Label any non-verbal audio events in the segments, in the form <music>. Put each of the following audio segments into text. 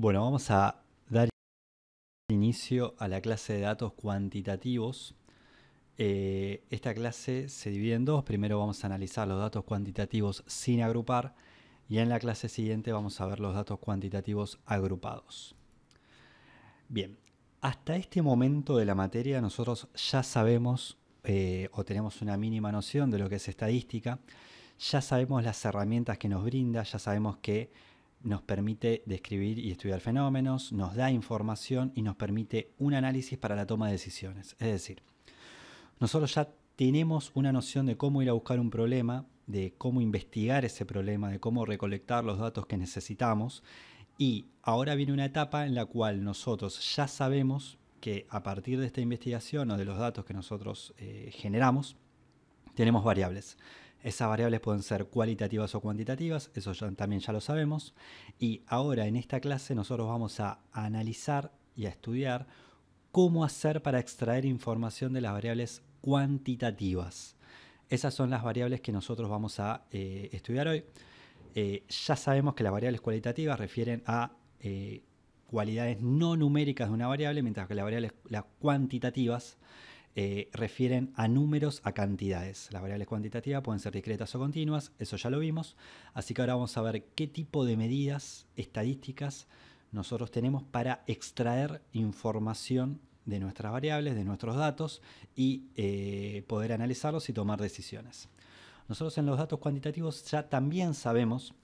Bueno, vamos a dar inicio a la clase de datos cuantitativos. Eh, esta clase se divide en dos. Primero vamos a analizar los datos cuantitativos sin agrupar y en la clase siguiente vamos a ver los datos cuantitativos agrupados. Bien, hasta este momento de la materia nosotros ya sabemos eh, o tenemos una mínima noción de lo que es estadística, ya sabemos las herramientas que nos brinda, ya sabemos que nos permite describir y estudiar fenómenos, nos da información y nos permite un análisis para la toma de decisiones. Es decir, nosotros ya tenemos una noción de cómo ir a buscar un problema, de cómo investigar ese problema, de cómo recolectar los datos que necesitamos. Y ahora viene una etapa en la cual nosotros ya sabemos que a partir de esta investigación o de los datos que nosotros eh, generamos, tenemos variables. Esas variables pueden ser cualitativas o cuantitativas, eso también ya lo sabemos. Y ahora en esta clase nosotros vamos a analizar y a estudiar cómo hacer para extraer información de las variables cuantitativas. Esas son las variables que nosotros vamos a eh, estudiar hoy. Eh, ya sabemos que las variables cualitativas refieren a eh, cualidades no numéricas de una variable, mientras que las variables cuantitativas eh, refieren a números, a cantidades. Las variables cuantitativas pueden ser discretas o continuas, eso ya lo vimos. Así que ahora vamos a ver qué tipo de medidas estadísticas nosotros tenemos para extraer información de nuestras variables, de nuestros datos y eh, poder analizarlos y tomar decisiones. Nosotros en los datos cuantitativos ya también sabemos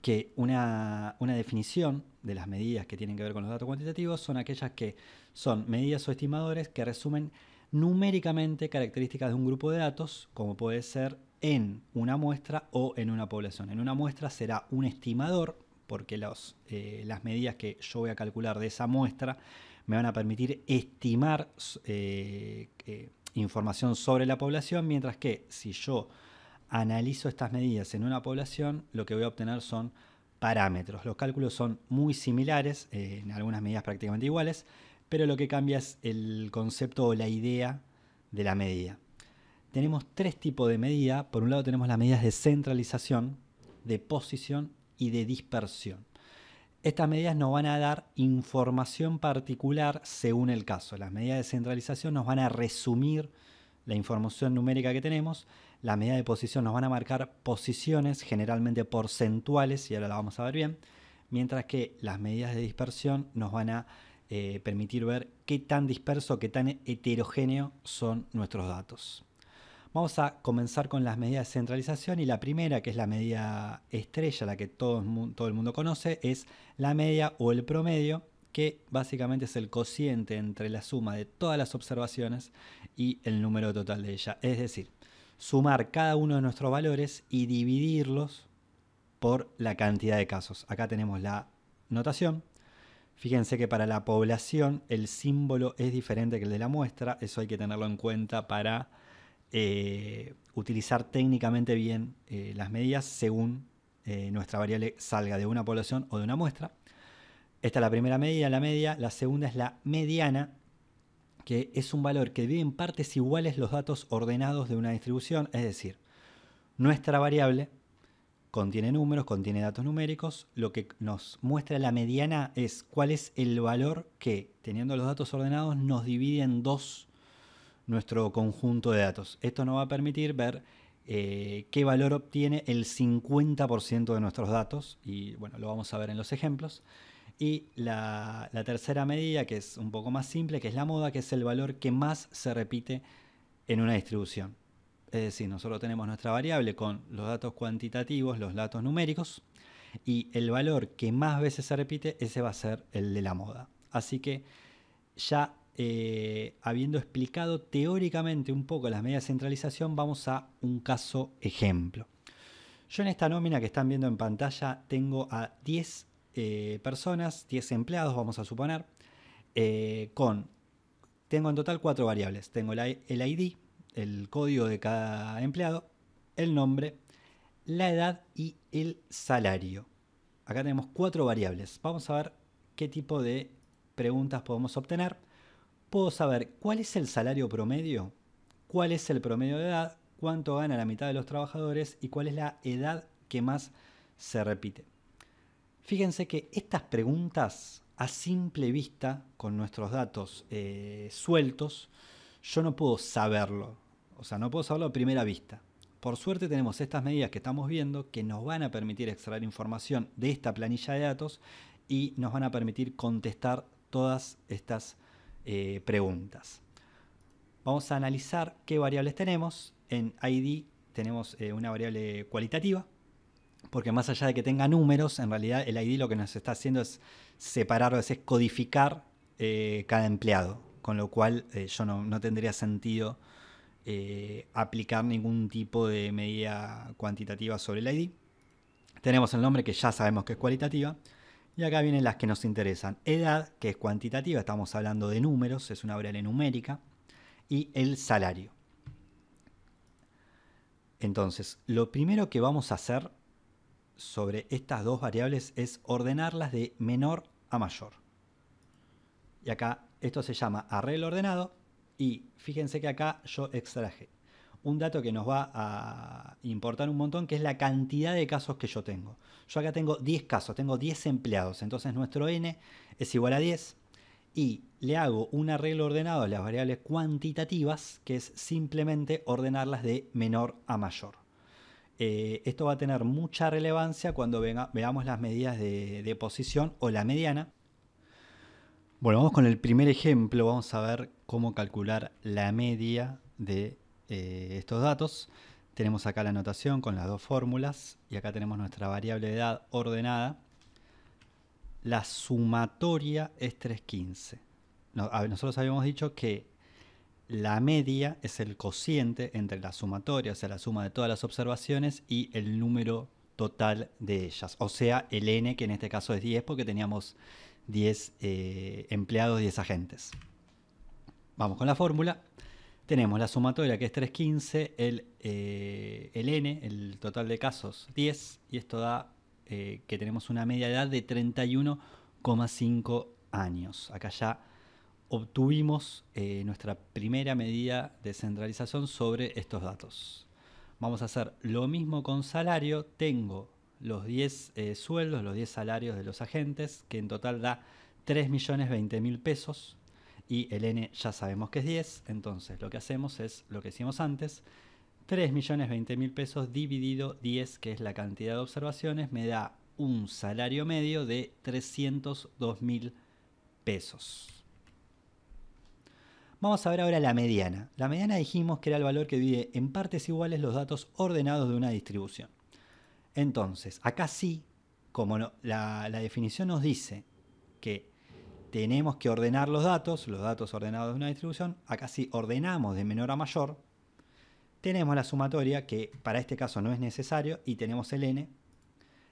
que una, una, definición de las medidas que tienen que ver con los datos cuantitativos son aquellas que son medidas o estimadores que resumen numéricamente características de un grupo de datos, como puede ser en una muestra o en una población. En una muestra será un estimador, porque eh, las medidas que yo voy a calcular de esa muestra me van a permitir estimar eh, eh, información sobre la población, mientras que si yo analizo estas medidas en una población, lo que voy a obtener son parámetros. Los cálculos son muy similares, en algunas medidas prácticamente iguales, pero lo que cambia es el concepto o la idea de la medida. Tenemos tres tipos de medida. Por un lado tenemos las medidas de centralización, de posición y de dispersión. Estas medidas nos van a dar información particular según el caso. Las medidas de centralización nos van a resumir la información numérica que tenemos. Las medidas de posición nos van a marcar posiciones, generalmente porcentuales, y ahora la vamos a ver bien. Mientras que las medidas de dispersión nos van a eh, permitir ver qué tan disperso, qué tan heterogéneo son nuestros datos. Vamos a comenzar con las medidas de centralización y la primera, que es la medida estrella, la que todo, todo el mundo conoce, es la media o el promedio, que básicamente es el cociente entre la suma de todas las observaciones y el número total de ella. Es decir, sumar cada uno de nuestros valores y dividirlos por la cantidad de casos. Acá tenemos la notación Fíjense que para la población el símbolo es diferente que el de la muestra, eso hay que tenerlo en cuenta para eh, utilizar técnicamente bien eh, las medidas según eh, nuestra variable salga de una población o de una muestra. Esta es la primera media la media. La segunda es la mediana, que es un valor que divide en partes iguales los datos ordenados de una distribución, es decir, nuestra variable contiene números, contiene datos numéricos. Lo que nos muestra la mediana es cuál es el valor que, teniendo los datos ordenados, nos divide en dos nuestro conjunto de datos. Esto nos va a permitir ver eh, qué valor obtiene el 50% de nuestros datos, y bueno, lo vamos a ver en los ejemplos. Y la, tercera medida, que es un poco más simple, que es la moda, que es el valor que más se repite en una distribución. Es eh, decir, nosotros tenemos nuestra variable con los datos cuantitativos, los datos numéricos, y el valor que más veces se repite, ese va a ser el de la moda. Así que ya eh, habiendo explicado teóricamente un poco las medidas de centralización, vamos a un caso ejemplo. Yo en esta nómina que están viendo en pantalla tengo a 10 eh, personas, 10 empleados vamos a suponer, con, tengo en total cuatro variables. Tengo el ID, el código de cada empleado, el nombre, la edad y el salario. Acá tenemos cuatro variables. Vamos a ver qué tipo de preguntas podemos obtener. Puedo saber cuál es el salario promedio, cuál es el promedio de edad, cuánto gana la mitad de los trabajadores y cuál es la edad que más se repite. Fíjense que estas preguntas a simple vista, con nuestros datos eh, sueltos, yo no puedo saberlo. O sea, no puedo saberlo a primera vista. Por suerte tenemos estas medidas que estamos viendo que nos van a permitir extraer información de esta planilla de datos y nos van a permitir contestar todas estas eh, preguntas. Vamos a analizar qué variables tenemos. En ID tenemos eh, una variable cualitativa, porque más allá de que tenga números, en realidad el ID lo que nos está haciendo es separar, es codificar eh, cada empleado, con lo cual yo no tendría sentido eh, aplicar ningún tipo de medida cuantitativa sobre el ID. Tenemos el nombre que ya sabemos que es cualitativa. Y acá vienen las que nos interesan. Edad, que es cuantitativa, estamos hablando de números, es una variable numérica. Y el salario. Entonces, lo primero que vamos a hacer sobre estas dos variables es ordenarlas de menor a mayor. Y acá esto se llama arreglo ordenado y fíjense que acá yo extraje un dato que nos va a importar un montón, que es la cantidad de casos que yo tengo. Yo acá tengo 10 casos, tengo 10 empleados, entonces nuestro n es igual a 10 y le hago un arreglo ordenado a las variables cuantitativas, que es simplemente ordenarlas de menor a mayor. Eh, esto va a tener mucha relevancia cuando veamos las medidas de, de posición o la mediana. Bueno, vamos con el primer ejemplo, vamos a ver cómo calcular la media de eh, estos datos. Tenemos acá la notación con las dos fórmulas y acá tenemos nuestra variable de edad ordenada. La sumatoria es 315. nosotros habíamos dicho que la media es el cociente entre la sumatoria, o sea, la suma de todas las observaciones y el número total de ellas. O sea, el n, que en este caso es 10 porque teníamos 10 eh, empleados, 10 agentes. Vamos con la fórmula. Tenemos la sumatoria que es 315, el, eh, el n, el total de casos 10, y esto da eh, que tenemos una media edad de 31,5 años. Acá ya obtuvimos eh, nuestra primera medida de centralización sobre estos datos. Vamos a hacer lo mismo con salario. Tengo los 10 sueldos, los 10 salarios de los agentes, que en total da 3.020.000 pesos y el n ya sabemos que es 10, entonces lo que hacemos es lo que hicimos antes, 3 millones 20 mil pesos dividido 10, que es la cantidad de observaciones, me da un salario medio de 302 mil pesos. Vamos a ver ahora la mediana. La mediana dijimos que era el valor que divide en partes iguales los datos ordenados de una distribución. Entonces, acá sí, como la definición nos dice que tenemos que ordenar los datos, los datos ordenados de una distribución, acá si ordenamos de menor a mayor, tenemos la sumatoria que para este caso no es necesario y tenemos el n.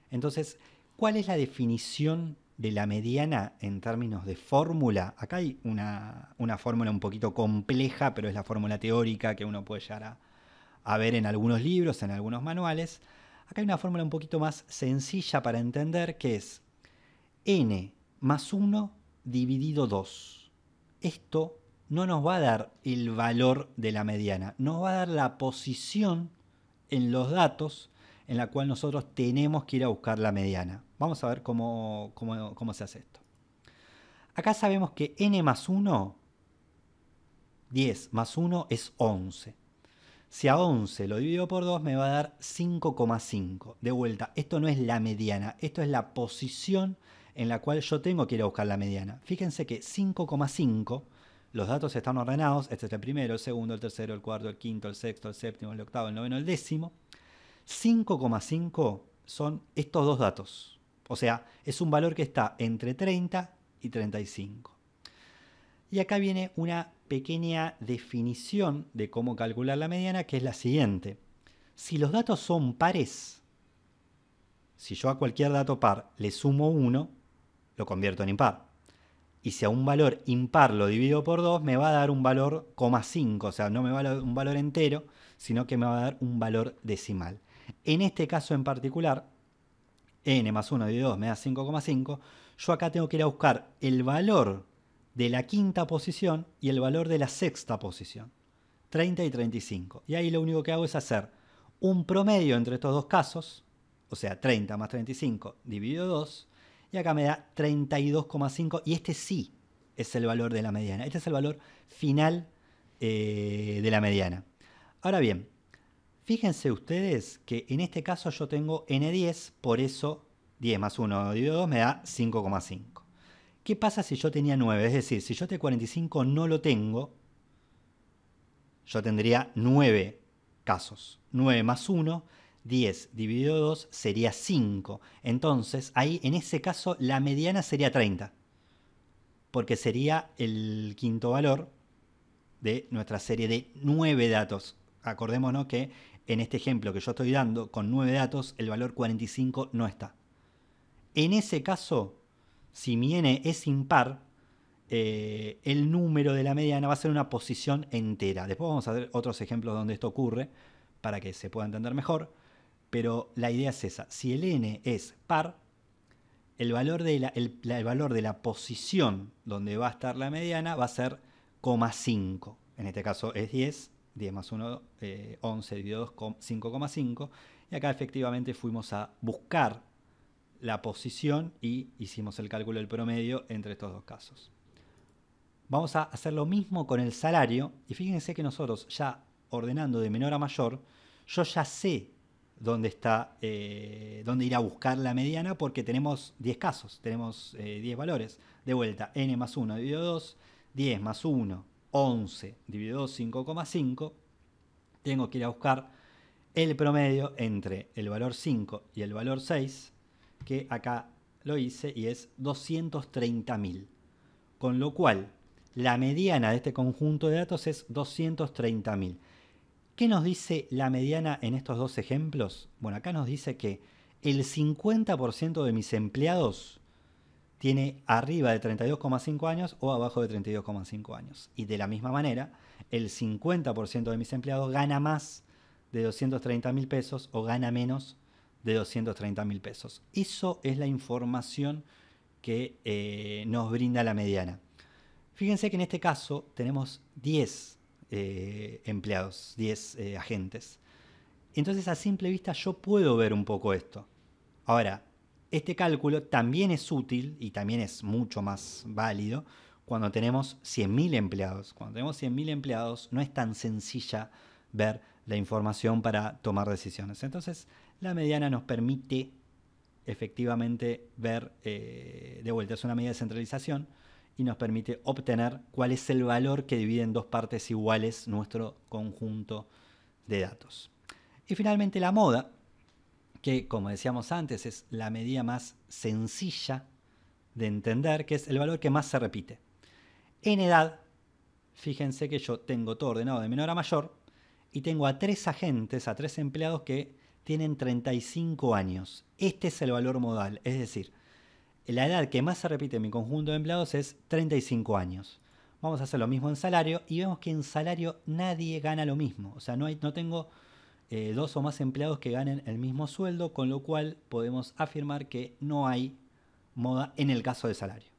Entonces, ¿cuál es la definición de la mediana en términos de fórmula? Acá hay una, fórmula un poquito compleja, pero es la fórmula teórica que uno puede llegar a ver en algunos libros, en algunos manuales. Acá hay una fórmula un poquito más sencilla para entender que es n más 1 dividido 2. Esto no nos va a dar el valor de la mediana, nos va a dar la posición en los datos en la cual nosotros tenemos que ir a buscar la mediana. Vamos a ver cómo, cómo se hace esto. Acá sabemos que n más 1, 10 más 1 es 11. Si a 11 lo divido por 2 me va a dar 5,5. De vuelta, esto no es la mediana, esto es la posición en la cual yo tengo que ir a buscar la mediana. Fíjense que 5,5, los datos están ordenados, este es el primero, el segundo, el tercero, el cuarto, el quinto, el sexto, el séptimo, el octavo, el noveno, el décimo. 5,5 son estos dos datos. O sea, es un valor que está entre 30 y 35. Y acá viene una pequeña definición de cómo calcular la mediana, que es la siguiente. Si los datos son pares, si yo a cualquier dato par le sumo 1, lo convierto en impar. Y si a un valor impar lo divido por 2, me va a dar un valor 5, o sea, no me va a dar un valor entero, sino que me va a dar un valor decimal. En este caso en particular, n más 1 dividido 2 me da 5,5, yo acá tengo que ir a buscar el valor de la quinta posición y el valor de la sexta posición, 30 y 35. Y ahí lo único que hago es hacer un promedio entre estos dos casos, o sea, 30 más 35 dividido 2, y acá me da 32,5 y este sí es el valor de la mediana. Este es el valor final eh, de la mediana. Ahora bien, fíjense ustedes que en este caso yo tengo n10, por eso 10 más 1 dividido 2 me da 5,5. ¿Qué pasa si yo tenía 9? Es decir, si yo este 45 no lo tengo, yo tendría 9 casos. 9 más 1 10 dividido 2 sería 5. Entonces, ahí en ese caso la mediana sería 30. Porque sería el quinto valor de nuestra serie de 9 datos. Acordémonos que en este ejemplo que yo estoy dando, con 9 datos, el valor 45 no está. En ese caso, si mi n es impar, eh, el número de la mediana va a ser una posición entera. Después vamos a ver otros ejemplos donde esto ocurre para que se pueda entender mejor pero la idea es esa. Si el n es par, el valor de la, el, valor de la posición donde va a estar la mediana va a ser 5 En este caso es 10. 10 más 1, 11 eh, dividido 2, 5,5. Y acá efectivamente fuimos a buscar la posición y hicimos el cálculo del promedio entre estos dos casos. Vamos a hacer lo mismo con el salario y fíjense que nosotros ya ordenando de menor a mayor, yo ya sé dónde, está, eh, dónde ir a buscar la mediana porque tenemos 10 casos, tenemos 10 eh, valores. De vuelta, n más 1 dividido 2, 10 más 1, 11 dividido 2, 5,5. Tengo que ir a buscar el promedio entre el valor 5 y el valor 6, que acá lo hice y es 230.000. Con lo cual, la mediana de este conjunto de datos es 230.000. ¿Qué nos dice la mediana en estos dos ejemplos? Bueno, acá nos dice que el 50% de mis empleados tiene arriba de 32,5 años o abajo de 32,5 años. Y de la misma manera, el 50% de mis empleados gana más de 230 mil pesos o gana menos de 230 mil pesos. Eso es la información que eh, nos brinda la mediana. Fíjense que en este caso tenemos 10 eh, empleados, 10 eh, agentes. Entonces a simple vista yo puedo ver un poco esto. Ahora, este cálculo también es útil y también es mucho más válido cuando tenemos 100.000 empleados. Cuando tenemos 100.000 empleados no es tan sencilla ver la información para tomar decisiones. Entonces la mediana nos permite efectivamente ver eh, de vuelta, es una medida de centralización y nos permite obtener cuál es el valor que divide en dos partes iguales nuestro conjunto de datos. Y finalmente la moda, que como decíamos antes es la medida más sencilla de entender, que es el valor que más se repite. En edad, fíjense que yo tengo todo ordenado de menor a mayor y tengo a tres agentes, a tres empleados que tienen 35 años. Este es el valor modal, es decir, la edad que más se repite en mi conjunto de empleados es 35 años. Vamos a hacer lo mismo en salario y vemos que en salario nadie gana lo mismo. O sea, no, tengo eh, dos o más empleados que ganen el mismo sueldo, con lo cual podemos afirmar que no hay moda en el caso de salario.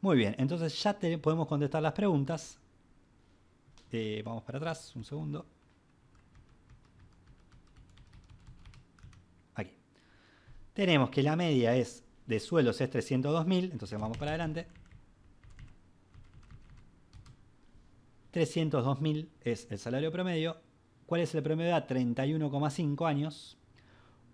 Muy bien, entonces ya podemos contestar las preguntas. Eh, vamos para atrás, un segundo. tenemos que la media es de sueldos es 302.000, entonces vamos para adelante. 302.000 es el salario promedio. ¿Cuál es el promedio de edad? 31,5 años.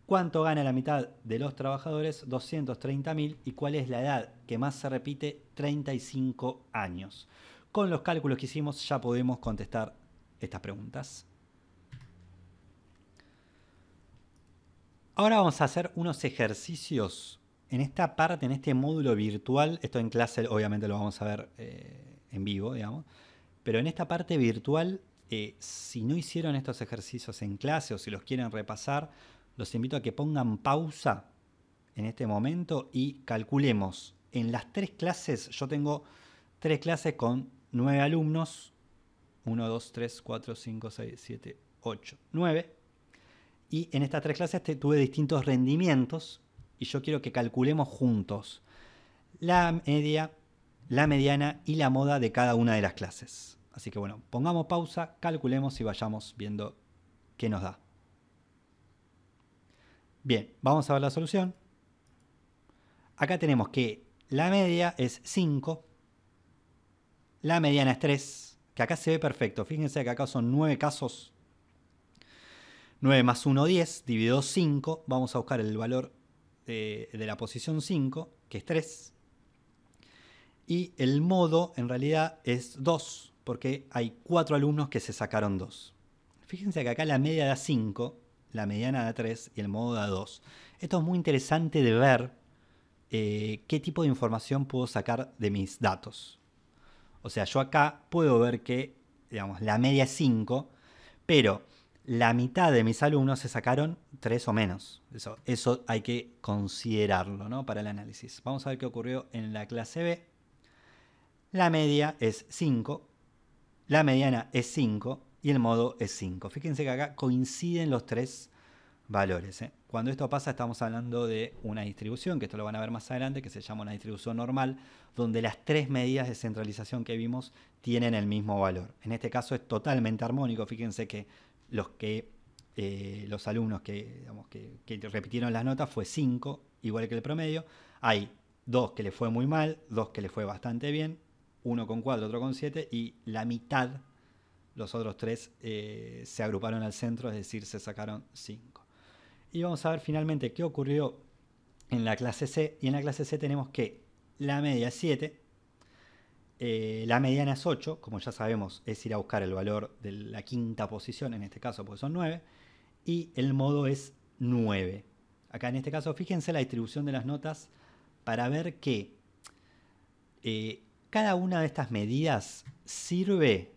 ¿Cuánto gana la mitad de los trabajadores? 230.000. ¿Y cuál es la edad que más se repite? 35 años. Con los cálculos que hicimos ya podemos contestar estas preguntas. Ahora vamos a hacer unos ejercicios en esta parte, en este módulo virtual. Esto en clase obviamente lo vamos a ver eh, en vivo, digamos. Pero en esta parte virtual, eh, si no hicieron estos ejercicios en clase o si los quieren repasar, los invito a que pongan pausa en este momento y calculemos. En las tres clases, yo tengo tres clases con nueve alumnos. Uno, dos, tres, cuatro, cinco, seis, siete, ocho, nueve. Y en estas tres clases tuve distintos rendimientos y yo quiero que calculemos juntos la media, la mediana y la moda de cada una de las clases. Así que bueno, pongamos pausa, calculemos y vayamos viendo qué nos da. Bien, vamos a ver la solución. Acá tenemos que la media es 5, la mediana es 3, que acá se ve perfecto. Fíjense que acá son 9 casos 9 más 1, 10, dividido 5, vamos a buscar el valor de, la posición 5, que es 3. Y el modo en realidad es 2, porque hay 4 alumnos que se sacaron 2. Fíjense que acá la media da 5, la mediana da 3 y el modo da 2. Esto es muy interesante de ver eh, qué tipo de información puedo sacar de mis datos. O sea, yo acá puedo ver que, digamos, la media es 5, pero la mitad de mis alumnos se sacaron tres o menos. Eso, eso hay que considerarlo ¿no? para el análisis. Vamos a ver qué ocurrió en la clase B. La media es 5, la mediana es 5 y el modo es 5. Fíjense que acá coinciden los tres valores. ¿eh? Cuando esto pasa estamos hablando de una distribución, que esto lo van a ver más adelante, que se llama una distribución normal, donde las tres medidas de centralización que vimos tienen el mismo valor. En este caso es totalmente armónico, fíjense que los que eh, los alumnos que, que, repitieron las notas fue 5, igual que el promedio. Hay dos que le fue muy mal, dos que le fue bastante bien, uno con 4, otro con 7, y la mitad, los otros tres, eh, se agruparon al centro, es decir, se sacaron 5. Y vamos a ver finalmente qué ocurrió en la clase C. Y en la clase C tenemos que la media es 7, eh, la mediana es 8, como ya sabemos, es ir a buscar el valor de la quinta posición, en este caso, porque son 9. Y el modo es 9. Acá en este caso, fíjense la distribución de las notas para ver que eh, cada una de estas medidas sirve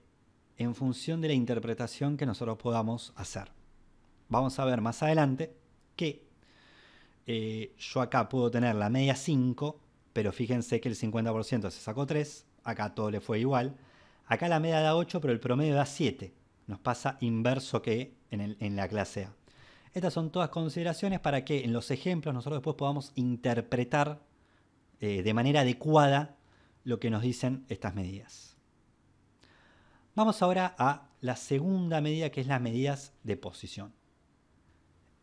en función de la interpretación que nosotros podamos hacer. Vamos a ver más adelante que eh, yo acá puedo tener la media 5, pero fíjense que el 50% se sacó 3, Acá todo le fue igual. Acá la media da 8, pero el promedio da 7. Nos pasa inverso que en, la clase A. Estas son todas consideraciones para que en los ejemplos nosotros después podamos interpretar eh, de manera adecuada lo que nos dicen estas medidas. Vamos ahora a la segunda medida que es las medidas de posición.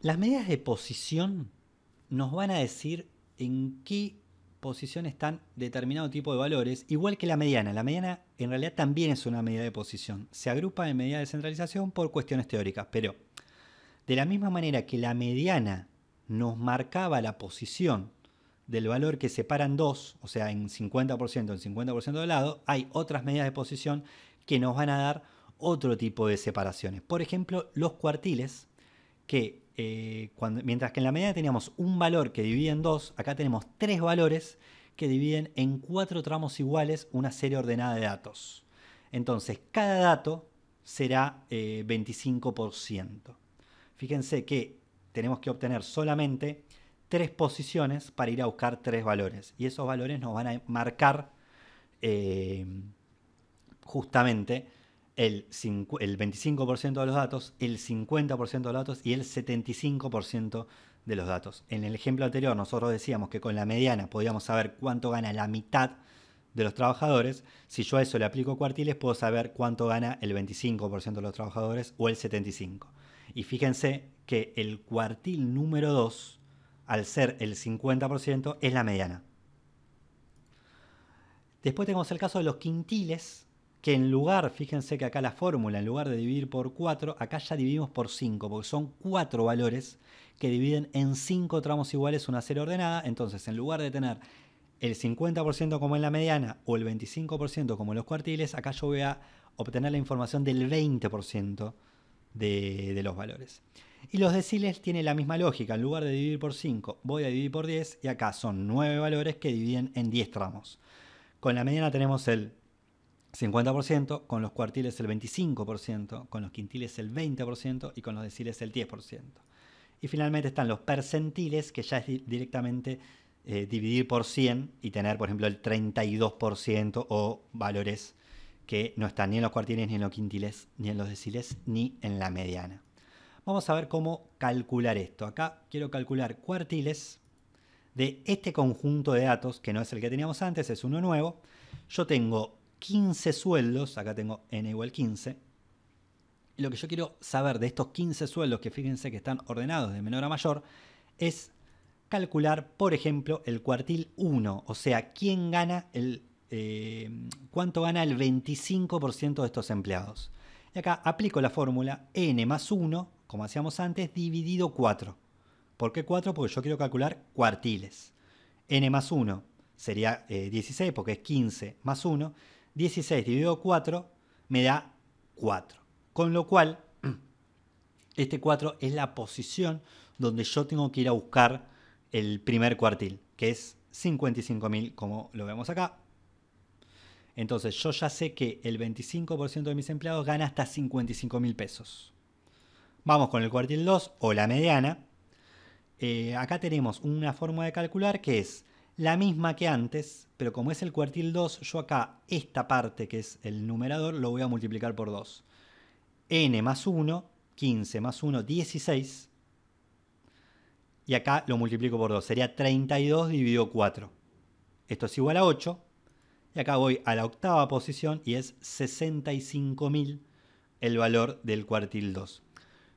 Las medidas de posición nos van a decir en qué posición están determinado tipo de valores, igual que la mediana. La mediana en realidad también es una medida de posición. Se agrupa en medida de centralización por cuestiones teóricas, pero de la misma manera que la mediana nos marcaba la posición del valor que separan dos, o sea, en 50%, en 50% del lado, hay otras medidas de posición que nos van a dar otro tipo de separaciones. Por ejemplo, los cuartiles, que eh, mientras que en la medida teníamos un valor que divide en dos, acá tenemos tres valores que dividen en cuatro tramos iguales una serie ordenada de datos. Entonces, cada dato será 25%. Eh, Fíjense que tenemos que obtener solamente tres posiciones para ir a buscar tres valores. Y esos valores nos van a marcar eh, justamente el, 25% de los datos, el 50% de los datos y el 75% de los datos. En el ejemplo anterior nosotros decíamos que con la mediana podíamos saber cuánto gana la mitad de los trabajadores. Si yo a eso le aplico cuartiles, puedo saber cuánto gana el 25% de los trabajadores o el 75%. Y fíjense que el cuartil número 2, al ser el 50%, es la mediana. Después tenemos el caso de los quintiles, que en lugar, fíjense que acá la fórmula, en lugar de dividir por 4, acá ya dividimos por 5, porque son 4 valores que dividen en 5 tramos iguales una serie ordenada. Entonces, en lugar de tener el 50% como en la mediana o el 25% como en los cuartiles, acá yo voy a obtener la información del 20% de, de, los valores. Y los deciles tienen la misma lógica, en lugar de dividir por 5 voy a dividir por 10 y acá son 9 valores que dividen en 10 tramos. Con la mediana tenemos el 50%, con los cuartiles el 25%, con los quintiles el 20% y con los deciles el 10%. Y finalmente están los percentiles, que ya es directamente eh, dividir por 100 y tener, por ejemplo, el 32% o valores que no están ni en los cuartiles, ni en los quintiles, ni en los deciles, ni en la mediana. Vamos a ver cómo calcular esto. Acá quiero calcular cuartiles de este conjunto de datos, que no es el que teníamos antes, es uno nuevo. Yo tengo 15 sueldos, acá tengo n igual 15, lo que yo quiero saber de estos 15 sueldos que fíjense que están ordenados de menor a mayor es calcular, por ejemplo, el cuartil 1, o sea, quién gana el, eh, cuánto gana el 25% de estos empleados. Y acá aplico la fórmula n más 1, como hacíamos antes, dividido 4. ¿Por qué 4? Porque yo quiero calcular cuartiles. n más 1 sería 16 eh, porque es 15 más 1 16 dividido 4 me da 4. Con lo cual, <clears throat> este 4 es la posición donde yo tengo que ir a buscar el primer cuartil, que es 55.000, como lo vemos acá. Entonces, yo ya sé que el 25% de mis empleados gana hasta 55.000 pesos. Vamos con el cuartil 2 o la mediana. Eh, acá tenemos una forma de calcular que es la misma que antes, pero como es el cuartil 2, yo acá esta parte que es el numerador lo voy a multiplicar por 2. n más 1, 15 más 1, 16. Y acá lo multiplico por 2, sería 32 dividido 4. Esto es igual a 8. Y acá voy a la octava posición y es 65.000 el valor del cuartil 2.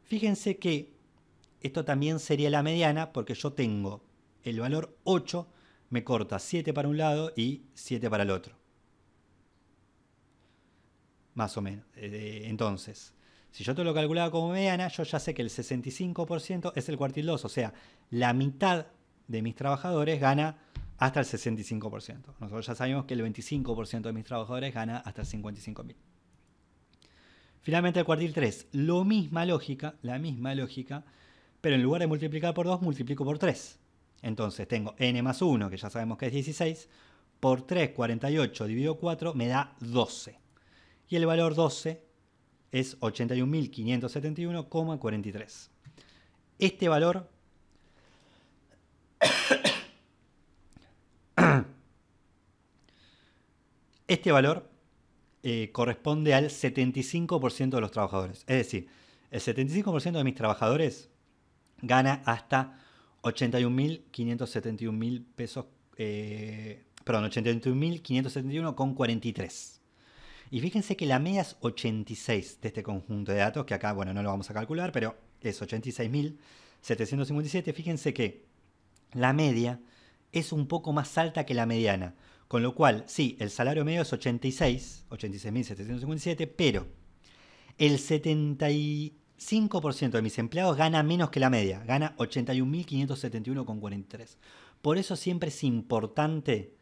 Fíjense que esto también sería la mediana porque yo tengo el valor 8 me corta 7 para un lado y 7 para el otro. Más o menos. Eh, entonces, si yo te lo calculaba como mediana, yo ya sé que el 65% es el cuartil 2, o sea, la mitad de mis trabajadores gana hasta el 65%. Nosotros ya sabemos que el 25% de mis trabajadores gana hasta el 55.000. Finalmente el cuartil 3, lo misma lógica, la misma lógica, pero en lugar de multiplicar por 2, multiplico por 3. Entonces tengo n más 1, que ya sabemos que es 16, por 3, 48, dividido 4, me da 12. Y el valor 12 es 81.571,43. Este valor... <coughs> este valor eh, corresponde al 75% de los trabajadores. Es decir, el 75% de mis trabajadores gana hasta 81.571 pesos, eh, perdón, 81.571 con 43. Y fíjense que la media es 86 de este conjunto de datos, que acá, bueno, no lo vamos a calcular, pero es 86.757. Fíjense que la media es un poco más alta que la mediana. Con lo cual, sí, el salario medio es 86, 86.757, pero el 70 5% de mis empleados gana menos que la media, gana 81.571,43. Por eso siempre es importante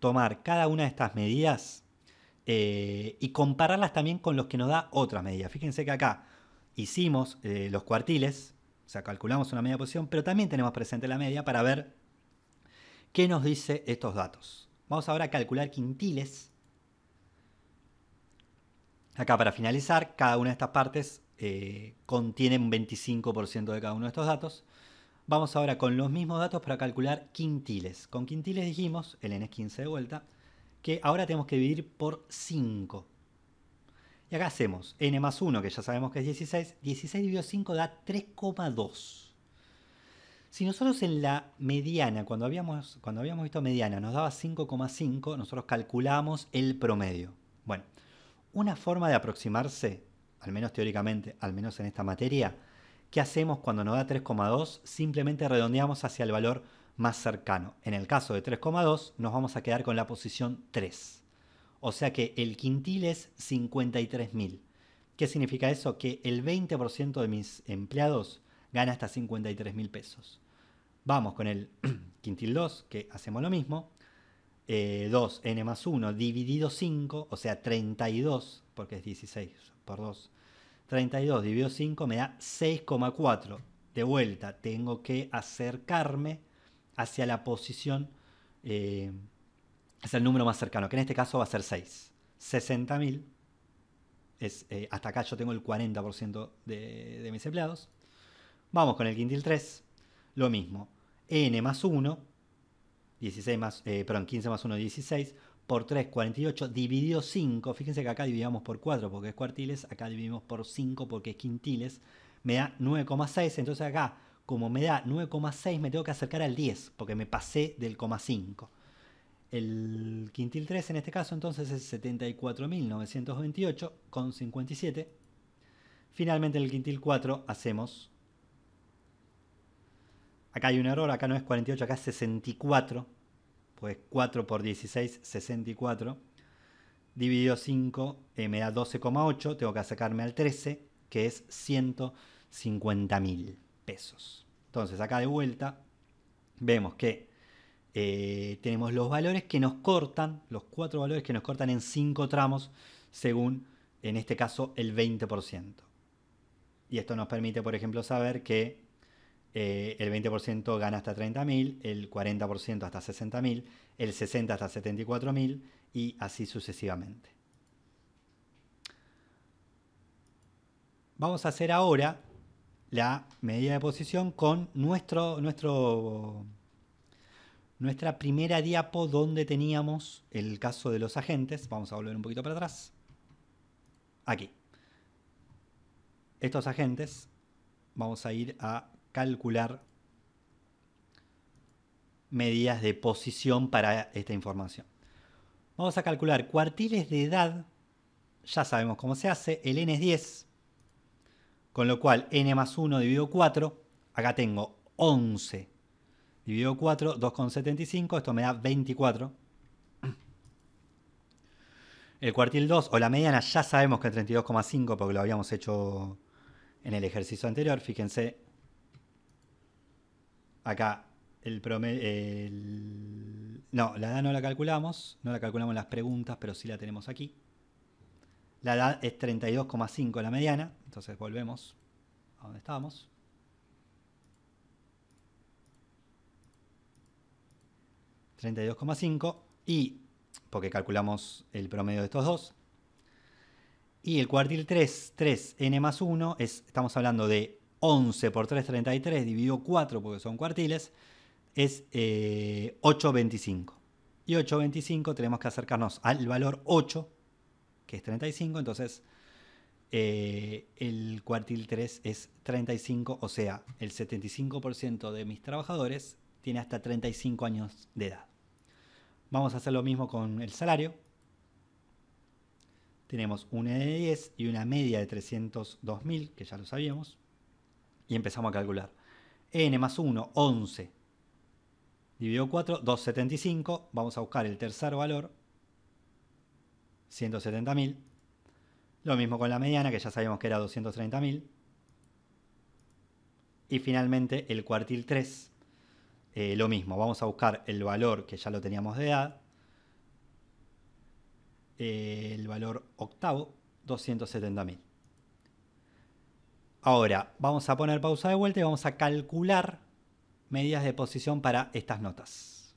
tomar cada una de estas medidas eh, y compararlas también con los que nos da otra medidas. Fíjense que acá hicimos eh, los cuartiles, o sea, calculamos una media posición, pero también tenemos presente la media para ver qué nos dice estos datos. Vamos ahora a calcular quintiles. Acá para finalizar, cada una de estas partes eh, contienen un 25% de cada uno de estos datos. Vamos ahora con los mismos datos para calcular quintiles. Con quintiles dijimos, el n es 15 de vuelta, que ahora tenemos que dividir por 5. Y acá hacemos n más 1, que ya sabemos que es 16. 16 dividido 5 da 3,2. Si nosotros en la mediana, cuando habíamos, cuando habíamos visto mediana, nos daba 5,5, nosotros calculamos el promedio. Bueno, una forma de aproximarse al menos teóricamente, al menos en esta materia, ¿qué hacemos cuando nos da 3,2? Simplemente redondeamos hacia el valor más cercano. En el caso de 3,2 nos vamos a quedar con la posición 3. O sea que el quintil es 53.000. ¿Qué significa eso? Que el 20% de mis empleados gana hasta 53.000 pesos. Vamos con el <clears throat> quintil 2, que hacemos lo mismo. 2, eh, n más 1, dividido 5, o sea, 32, porque es 16 por 2. 32 dividido 5 me da 6,4. De vuelta, tengo que acercarme hacia la posición, eh, hacia el número más cercano, que en este caso va a ser 6. 60.000. Eh, hasta acá yo tengo el 40% de, de mis empleados. Vamos con el quintil 3. Lo mismo. n más 1 16 más, 15 eh, más 1, 16, por 3, 48, dividido 5, fíjense que acá dividimos por 4 porque es cuartiles, acá dividimos por 5 porque es quintiles, me da 9,6, entonces acá como me da 9,6 me tengo que acercar al 10 porque me pasé del 5. El quintil 3 en este caso entonces es 74.928 con 57. Finalmente el quintil 4 hacemos Acá hay un error, acá no es 48, acá es 64. Pues 4 por 16, 64. Dividido 5 eh, me da 12,8. Tengo que sacarme al 13, que es 150 mil pesos. Entonces acá de vuelta vemos que eh, tenemos los valores que nos cortan, los cuatro valores que nos cortan en 5 tramos, según en este caso el 20%. Y esto nos permite, por ejemplo, saber que eh, el 20% gana hasta 30.000, el 40% hasta 60.000, el 60% hasta 74.000 y así sucesivamente. Vamos a hacer ahora la medida de posición con nuestro, nuestra primera diapo donde teníamos el caso de los agentes. Vamos a volver un poquito para atrás. Aquí. Estos agentes, vamos a ir a calcular medidas de posición para esta información. Vamos a calcular cuartiles de edad, ya sabemos cómo se hace, el n es 10, con lo cual n más 1 dividido 4, acá tengo 11 dividido 4, 2,75, esto me da 24. El cuartil 2 o la mediana ya sabemos que es 32,5 porque lo habíamos hecho en el ejercicio anterior, fíjense, acá el promedio. No, la edad no la calculamos, no la calculamos las preguntas, pero sí la tenemos aquí. La edad es 32,5 la mediana, entonces volvemos a donde estábamos. ...32,5... ...y... ...porque calculamos el promedio de estos dos... ...y el cuartil 3... ...3n más 1 ...estamos hablando de 11 por 3,33 dividido 4 porque son cuartiles, es 8,25. Eh, y 8,25 tenemos que acercarnos al valor 8, que es 35, entonces eh, el cuartil 3 es 35, o sea, el 75% de mis trabajadores tiene hasta 35 años de edad. Vamos a hacer lo mismo con el salario. Tenemos una de 10 y una media de 302.000, que ya lo sabíamos y empezamos a calcular. n más 1, 11. Dividido 4, 275. Vamos a buscar el tercer valor, 170.000. Lo mismo con la mediana, que ya sabíamos que era 230.000. Y finalmente el cuartil 3, eh, lo mismo. Vamos a buscar el valor que ya lo teníamos de edad. Eh, el valor octavo, 270.000. Ahora, vamos a poner pausa de vuelta y vamos a calcular medidas de posición para estas notas.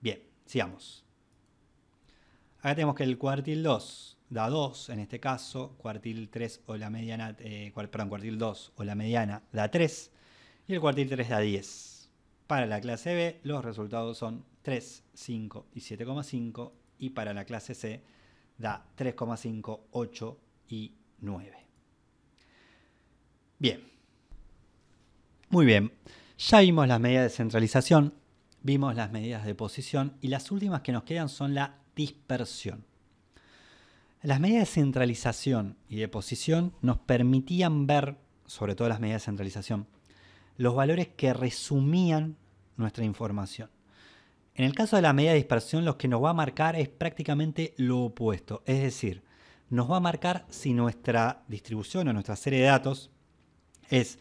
Bien, sigamos. Acá tenemos que el cuartil 2 da 2 en este caso, cuartil 3 o la mediana, eh, perdón, cuartil 2 o la mediana da 3 y el cuartil 3 da 10. Para la clase B los resultados son 3, 5 y 7,5 y para la clase C da 3,5, 8 y 9. Bien. Muy bien. Ya vimos las medidas de centralización, vimos las medidas de posición y las últimas que nos quedan son la dispersión. Las medidas de centralización y de posición nos permitían ver, sobre todo las medidas de centralización, los valores que resumían nuestra información. En el caso de la media de dispersión, lo que nos va a marcar es prácticamente lo opuesto. Es decir, nos va a marcar si nuestra distribución o nuestra serie de datos es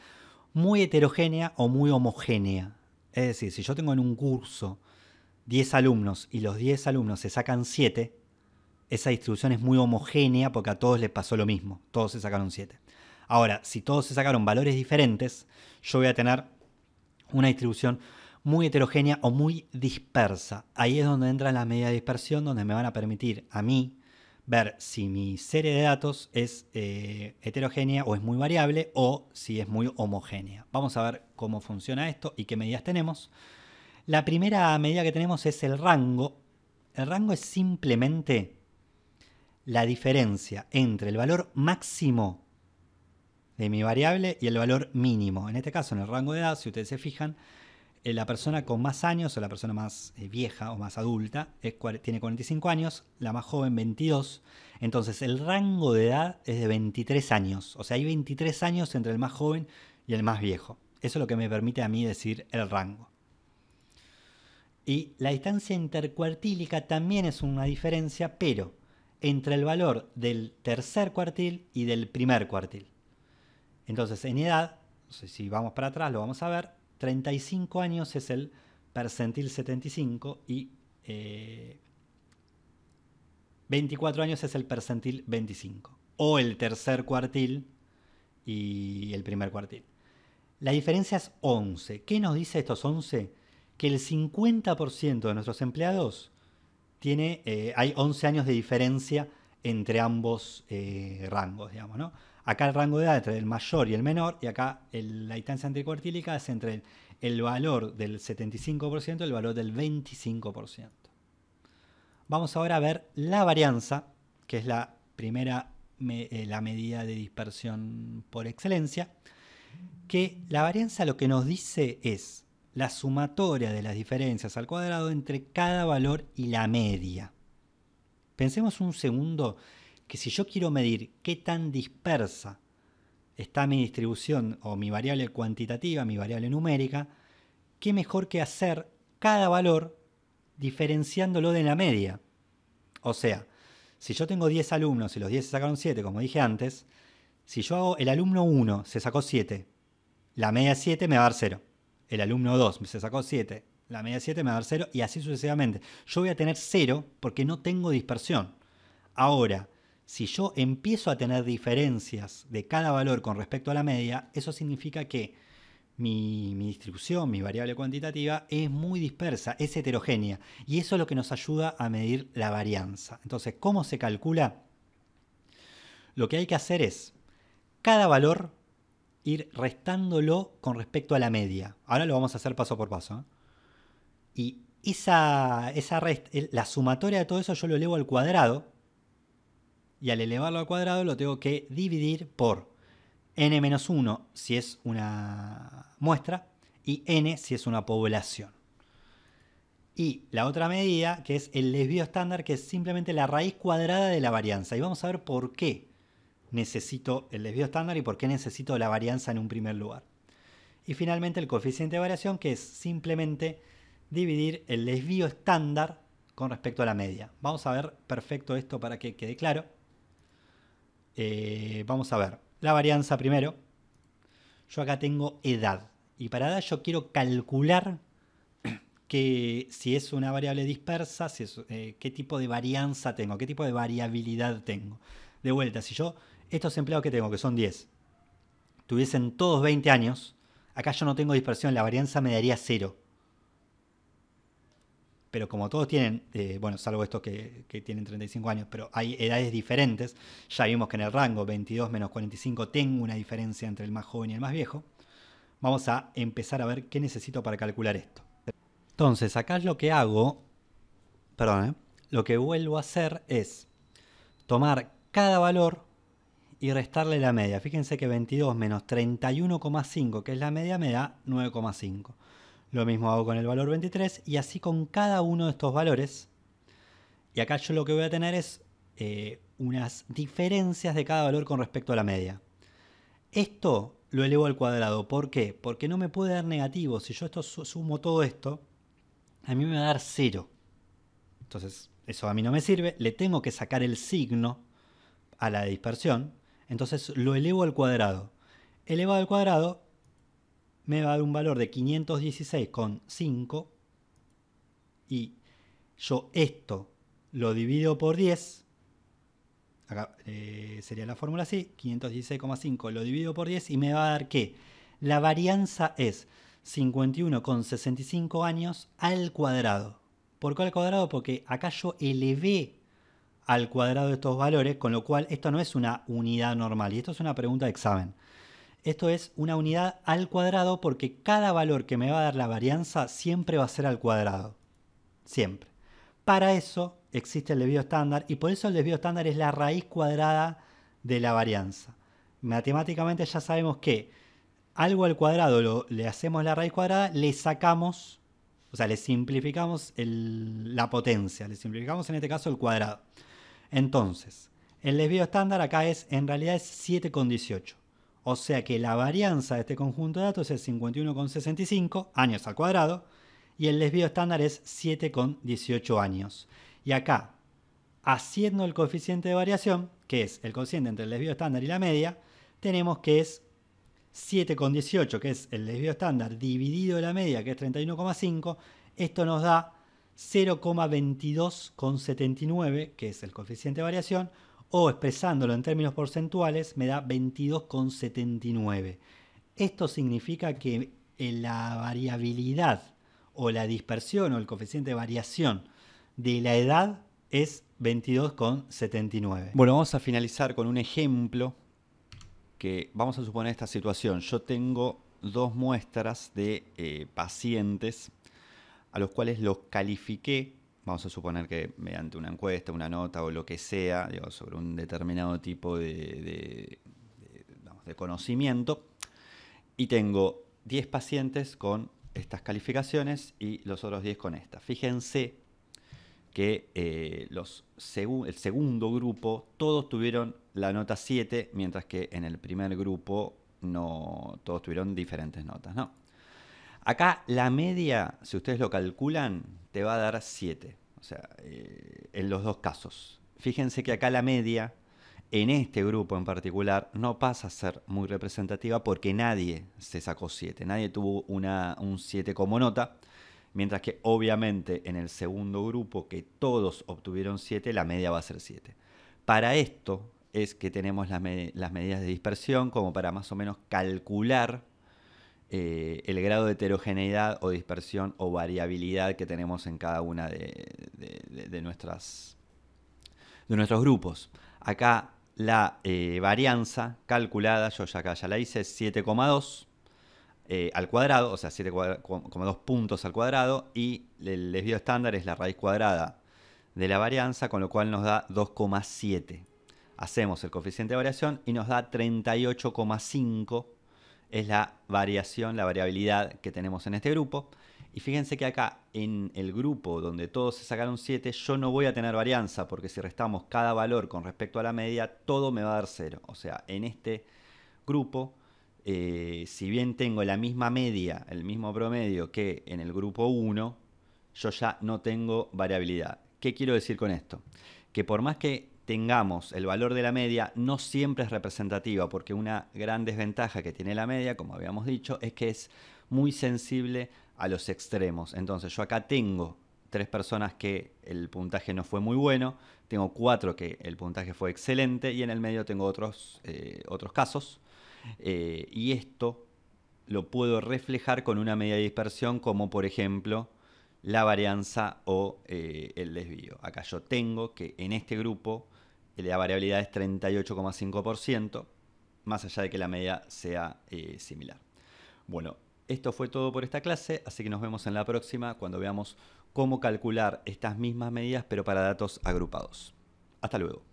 muy heterogénea o muy homogénea. Es decir, si yo tengo en un curso 10 alumnos y los 10 alumnos se sacan 7, esa distribución es muy homogénea porque a todos les pasó lo mismo, todos se sacaron 7. Ahora, si todos se sacaron valores diferentes, yo voy a tener una distribución muy heterogénea o muy dispersa. Ahí es donde entra la media de dispersión, donde me van a permitir a mí, ver si mi serie de datos es eh, heterogénea o es muy variable o si es muy homogénea. Vamos a ver cómo funciona esto y qué medidas tenemos. La primera medida que tenemos es el rango. El rango es simplemente la diferencia entre el valor máximo de mi variable y el valor mínimo. En este caso, en el rango de edad, si ustedes se fijan, eh, la persona con más años o la persona más eh, vieja o más adulta tiene 45 años, la más joven 22. Entonces el rango de edad es de 23 años. O sea, hay 23 años entre el más joven y el más viejo. Eso es lo que me permite a mí decir el rango. Y la distancia intercuartílica también es una diferencia, pero entre el valor del tercer cuartil y del primer cuartil. Entonces, en edad, si vamos para atrás, lo vamos a ver, 35 años es el percentil 75 y 24 eh, años es el percentil 25. O el tercer cuartil y el primer cuartil. La diferencia es 11. ¿Qué nos dice estos 11? Que el 50% de nuestros empleados tiene, eh, hay 11 años de diferencia entre ambos eh, rangos, digamos, ¿no? Acá el rango de edad entre el mayor y el menor, y acá la distancia anticuartílica es entre el, valor del 75% y el valor del 25%. Vamos ahora a ver la varianza, que es la primera eh, la medida de dispersión por excelencia, que la varianza lo que nos dice es la sumatoria de las diferencias al cuadrado entre cada valor y la media. Pensemos un segundo que si yo quiero medir qué tan dispersa está mi distribución o mi variable cuantitativa, mi variable numérica, qué mejor que hacer cada valor diferenciándolo de la media. O sea, si yo tengo 10 alumnos y los 10 se sacaron 7, como dije antes, si yo hago el alumno 1 se sacó 7, la media 7 me va a dar 0. El alumno 2 se sacó 7, la media 7 me va a dar 0 y así sucesivamente. Yo voy a tener 0 porque no tengo dispersión. Ahora, si yo empiezo a tener diferencias de cada valor con respecto a la media, eso significa que mi, distribución, mi variable cuantitativa, es muy dispersa, es heterogénea. Y eso es lo que nos ayuda a medir la varianza. Entonces, ¿cómo se calcula? Lo que hay que hacer es cada valor ir restándolo con respecto a la media. Ahora lo vamos a hacer paso por paso. ¿eh? Y esa, esa la sumatoria de todo eso yo lo elevo al cuadrado y al elevarlo al cuadrado lo tengo que dividir por n-1 si es una muestra y n si es una población. Y la otra medida, que es el desvío estándar, que es simplemente la raíz cuadrada de la varianza. Y vamos a ver por qué necesito el desvío estándar y por qué necesito la varianza en un primer lugar. Y finalmente el coeficiente de variación, que es simplemente dividir el desvío estándar con respecto a la media. Vamos a ver perfecto esto para que quede claro. Eh, vamos a ver. La varianza primero. Yo acá tengo edad. Y para edad yo quiero calcular <clears throat> que si es una variable dispersa, si es, eh, qué tipo de varianza tengo, qué tipo de variabilidad tengo. De vuelta, si yo, estos empleados que tengo, que son 10, tuviesen todos 20 años, acá yo no tengo dispersión, la varianza me daría 0 pero como todos tienen, eh, bueno, salvo estos que, tienen 35 años, pero hay edades diferentes, ya vimos que en el rango 22 menos 45 tengo una diferencia entre el más joven y el más viejo, vamos a empezar a ver qué necesito para calcular esto. Entonces, acá lo que hago, perdón, eh, lo que vuelvo a hacer es tomar cada valor y restarle la media. Fíjense que 22 menos 31,5, que es la media, me da 9,5. Lo mismo hago con el valor 23 y así con cada uno de estos valores. Y acá yo lo que voy a tener es eh, unas diferencias de cada valor con respecto a la media. Esto lo elevo al cuadrado. ¿Por qué? Porque no me puede dar negativo. Si yo esto sumo todo esto, a mí me va a dar 0. Entonces, eso a mí no me sirve. Le tengo que sacar el signo a la dispersión. Entonces lo elevo al cuadrado. Elevado al cuadrado me va a dar un valor de 516,5 y yo esto lo divido por 10, acá eh, sería la fórmula así, 516,5 lo divido por 10 y me va a dar que la varianza es 51,65 años al cuadrado. ¿Por qué al cuadrado? Porque acá yo elevé al cuadrado estos valores, con lo cual esto no es una unidad normal y esto es una pregunta de examen. Esto es una unidad al cuadrado porque cada valor que me va a dar la varianza siempre va a ser al cuadrado. Siempre. Para eso existe el desvío estándar y por eso el desvío estándar es la raíz cuadrada de la varianza. Matemáticamente ya sabemos que algo al cuadrado lo, le hacemos la raíz cuadrada, le sacamos, o sea, le simplificamos la potencia, le simplificamos en este caso el cuadrado. Entonces, el desvío estándar acá es, en realidad es 7,18. O sea que la varianza de este conjunto de datos es 51,65 años al cuadrado y el desvío estándar es 7,18 años. Y acá, haciendo el coeficiente de variación, que es el cociente entre el desvío estándar y la media, tenemos que es 7,18, que es el desvío estándar, dividido de la media, que es 31,5, esto nos da 0,22,79, que es el coeficiente de variación, o expresándolo en términos porcentuales me da 22,79. Esto significa que eh, la variabilidad o la dispersión o el coeficiente de variación de la edad es 22,79. Bueno, vamos a finalizar con un ejemplo que vamos a suponer esta situación. Yo tengo dos muestras de eh, pacientes a los cuales los califiqué vamos a suponer que mediante una encuesta, una nota o lo que sea, sobre un determinado tipo de, conocimiento, y tengo 10 pacientes con estas calificaciones y los otros 10 con estas. Fíjense que eh, los el segundo grupo todos tuvieron la nota 7, mientras que en el primer grupo no todos tuvieron diferentes notas, Acá la media, si ustedes lo calculan, te va a dar 7. O sea, eh, en los dos casos. Fíjense que acá la media, en este grupo en particular, no pasa a ser muy representativa porque nadie se sacó 7, nadie tuvo una, un 7 como nota, mientras que obviamente en el segundo grupo, que todos obtuvieron 7, la media va a ser 7. Para esto es que tenemos las medidas de dispersión como para más o menos calcular eh, el grado de heterogeneidad o dispersión o variabilidad que tenemos en cada una de, nuestras, de nuestros grupos. Acá la eh, varianza calculada, yo ya acá ya la hice, es 7,2 eh, al cuadrado, o sea, 7,2 puntos al cuadrado, y el desvío estándar es la raíz cuadrada de la varianza, con lo cual nos da 2,7. Hacemos el coeficiente de variación y nos da 38,5 es la variación, la variabilidad que tenemos en este grupo. Y fíjense que acá en el grupo donde todos se sacaron 7, yo no voy a tener varianza, porque si restamos cada valor con respecto a la media, todo me va a dar 0. O sea, en este grupo, eh, si bien tengo la misma media, el mismo promedio que en el grupo 1, yo ya no tengo variabilidad. ¿Qué quiero decir con esto? Que por más que tengamos el valor de la media no siempre es representativa, porque una gran desventaja que tiene la media, como habíamos dicho, es que es muy sensible a los extremos. Entonces yo acá tengo tres personas que el puntaje no fue muy bueno, tengo cuatro que el puntaje fue excelente y en el medio tengo otros, eh, otros casos. Eh, y esto lo puedo reflejar con una media de dispersión como por ejemplo la varianza o eh, el desvío. Acá yo tengo que en este grupo que la variabilidad es 38,5%, más allá de que la media sea eh, similar. Bueno, esto fue todo por esta clase, así que nos vemos en la próxima cuando veamos cómo calcular estas mismas medidas pero para datos agrupados. Hasta luego.